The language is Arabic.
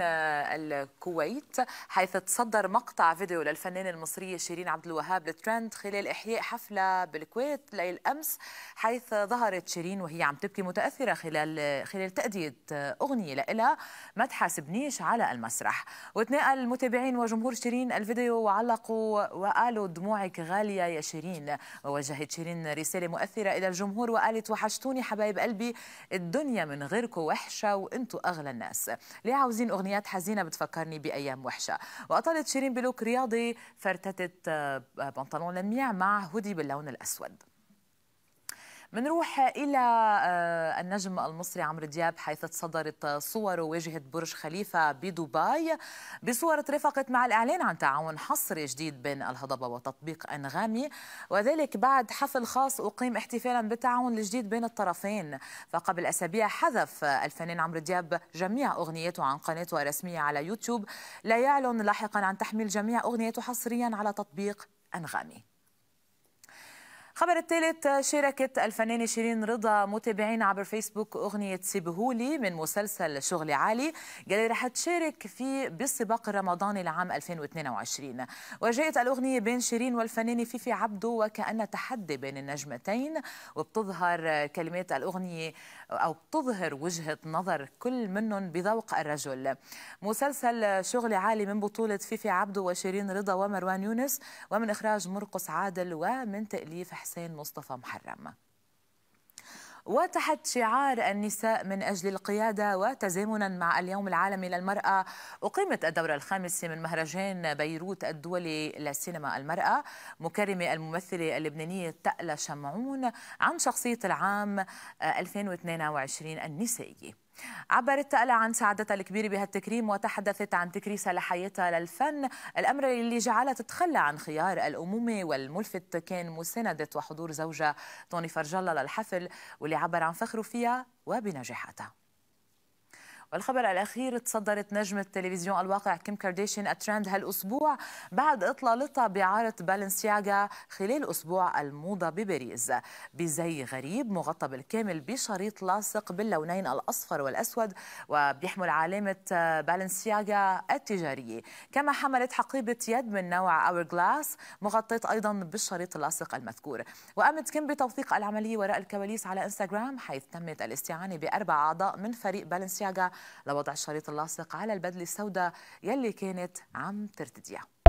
جولتنا الكويت حيث تصدر مقطع فيديو للفنانة المصرية شيرين عبد الوهاب للترند خلال إحياء حفلة بالكويت ليل أمس حيث ظهرت شيرين وهي عم تبكي متأثرة خلال خلال تأدية أغنية لها ما تحاسبنيش على المسرح وتناقل المتابعين وجمهور شيرين الفيديو وعلقوا وقالوا دموعك غالية يا شيرين ووجهت شيرين رسالة مؤثرة إلى الجمهور وقالت وحشتوني حبايب قلبي الدنيا من غيركم وحشة وانتوا أغلى الناس ليه عاوزين أغنية أغنيات حزينة بتفكرني بأيام وحشة وأطلت شيرين بلوك رياضي فرتتت آه، بنطلون لميع مع هودي باللون الأسود منروح إلى آه، النجم المصري عمرو دياب حيث تصدرت صور واجهة برج خليفة بدبي بصورة رفقت مع الإعلان عن تعاون حصري جديد بين الهضبة وتطبيق أنغامي وذلك بعد حفل خاص أقيم احتفالا بالتعاون الجديد بين الطرفين فقبل أسابيع حذف الفنان عمرو دياب جميع أغنيته عن قناته الرسمية على يوتيوب لا يعلن لاحقا عن تحميل جميع أغنيته حصريا على تطبيق أنغامي الخبر الثالث شاركت الفنانة شيرين رضا متابعين عبر فيسبوك أغنية سيبهولي من مسلسل شغل عالي قال رح تشارك فيه بالسباق الرمضاني لعام 2022 وجاءت الأغنية بين شيرين والفنانة فيفي عبدو وكأنها تحدي بين النجمتين وبتظهر كلمات الأغنية أو بتظهر وجهة نظر كل منهم بذوق الرجل مسلسل شغل عالي من بطولة فيفي عبدو وشيرين رضا ومروان يونس ومن إخراج مرقص عادل ومن تأليف حسين حسين مصطفى محرم وتحت شعار النساء من أجل القيادة وتزامنا مع اليوم العالمي للمرأة أقيمت الدورة الخامسة من مهرجان بيروت الدولي لسينما المرأة مكرمة الممثلة اللبنانية تألى شمعون عن شخصية العام 2022 آه، النسائية عبرت تألا عن سعادتها الكبيرة بهالتكريم وتحدثت عن تكريسها لحياتها للفن الأمر اللي جعلها تتخلى عن خيار الأمومة والملفت كان مساندة وحضور زوجها توني فرجلة للحفل واللي عبر عن فخره فيها وبنجاحاتها والخبر الأخير تصدرت نجمة تلفزيون الواقع كيم كارديشن الترند هالأسبوع بعد إطلالتها بعرض بالنسياغا خلال أسبوع الموضة بباريس بزي غريب مغطى بالكامل بشريط لاصق باللونين الأصفر والأسود وبيحمل علامة بالنسياغا التجارية كما حملت حقيبة يد من نوع أور جلاس مغطاة أيضا بالشريط اللاصق المذكور وقامت كيم بتوثيق العملية وراء الكواليس على انستغرام حيث تمت الاستعانة بأربع أعضاء من فريق بالنسياغا لوضع الشريط اللاصق على البدلة السوداء يلي كانت عم ترتديها